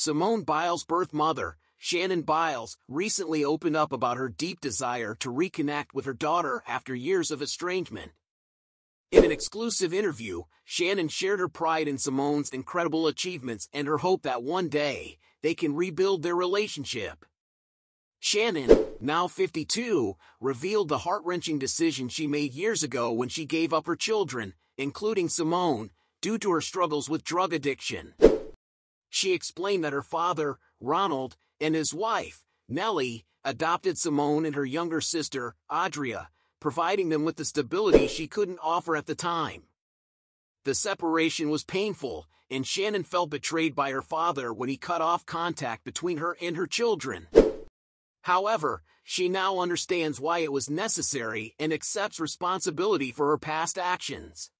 Simone Biles' birth mother, Shannon Biles, recently opened up about her deep desire to reconnect with her daughter after years of estrangement. In an exclusive interview, Shannon shared her pride in Simone's incredible achievements and her hope that one day, they can rebuild their relationship. Shannon, now 52, revealed the heart-wrenching decision she made years ago when she gave up her children, including Simone, due to her struggles with drug addiction. She explained that her father, Ronald, and his wife, Nellie, adopted Simone and her younger sister, Audria, providing them with the stability she couldn't offer at the time. The separation was painful, and Shannon felt betrayed by her father when he cut off contact between her and her children. However, she now understands why it was necessary and accepts responsibility for her past actions.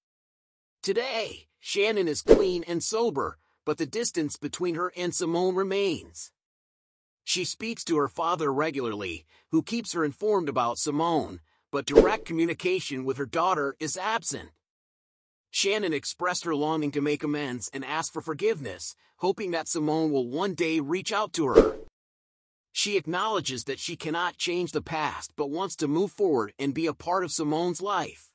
Today, Shannon is clean and sober, but the distance between her and Simone remains. She speaks to her father regularly, who keeps her informed about Simone, but direct communication with her daughter is absent. Shannon expressed her longing to make amends and ask for forgiveness, hoping that Simone will one day reach out to her. She acknowledges that she cannot change the past but wants to move forward and be a part of Simone's life.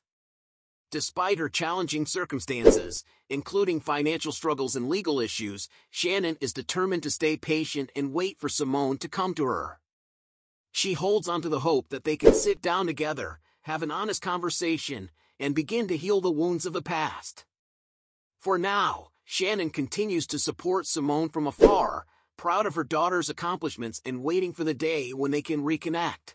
Despite her challenging circumstances, including financial struggles and legal issues, Shannon is determined to stay patient and wait for Simone to come to her. She holds onto the hope that they can sit down together, have an honest conversation, and begin to heal the wounds of the past. For now, Shannon continues to support Simone from afar, proud of her daughter's accomplishments and waiting for the day when they can reconnect.